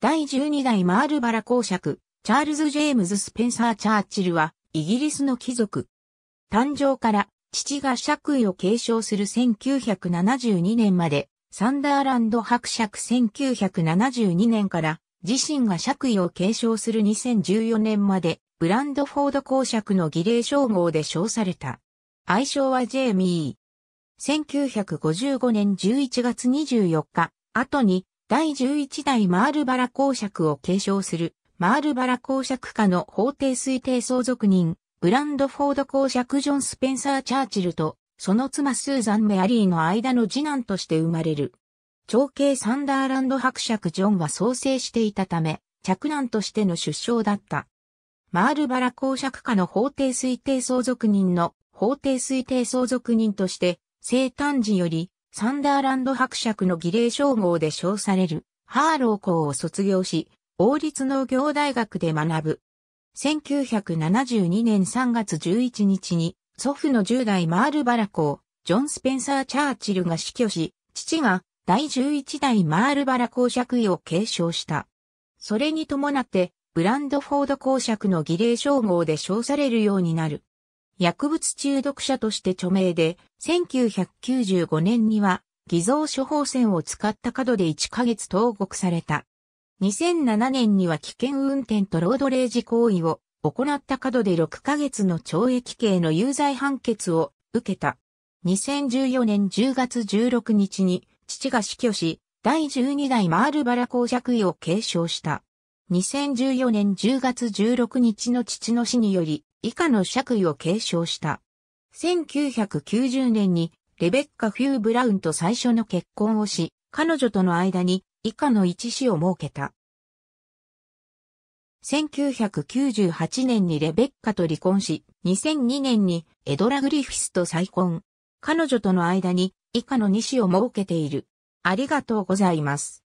第12代マールバラ公爵、チャールズ・ジェームズ・スペンサー・チャーチルは、イギリスの貴族。誕生から、父が爵位を継承する1972年まで、サンダーランド伯爵1972年から、自身が爵位を継承する2014年まで、ブランドフォード公爵の儀礼称号で称された。愛称はジェイミー。1955年11月24日、後に第11代マールバラ公爵を継承する、マールバラ公爵家の法定推定相続人、ブランドフォード公爵ジョン・スペンサー・チャーチルと、その妻スーザン・メアリーの間の次男として生まれる。長兄サンダーランド伯爵ジョンは創生していたため、嫡男としての出生だった。マールバラ公爵家の法定推定相続人の法定推定相続人として、生誕時よりサンダーランド伯爵の儀礼称号で称される、ハーロー校を卒業し、王立農業大学で学ぶ。1972年3月11日に、祖父の10代マールバラ公、ジョン・スペンサー・チャーチルが死去し、父が第11代マールバラ公爵位を継承した。それに伴って、ブランドフォード公爵の儀礼称号で称されるようになる。薬物中毒者として著名で、1995年には偽造処方箋を使った角で1ヶ月投獄された。2007年には危険運転とロードレージ行為を行った角で6ヶ月の懲役刑の有罪判決を受けた。2014年10月16日に父が死去し、第12代マールバラ公爵位を継承した。2014年10月16日の父の死により、以下の爵位を継承した。1990年にレベッカ・フュー・ブラウンと最初の結婚をし、彼女との間に以下の一子を設けた。1998年にレベッカと離婚し、2002年にエドラ・グリフィスと再婚。彼女との間に以下の2子を設けている。ありがとうございます。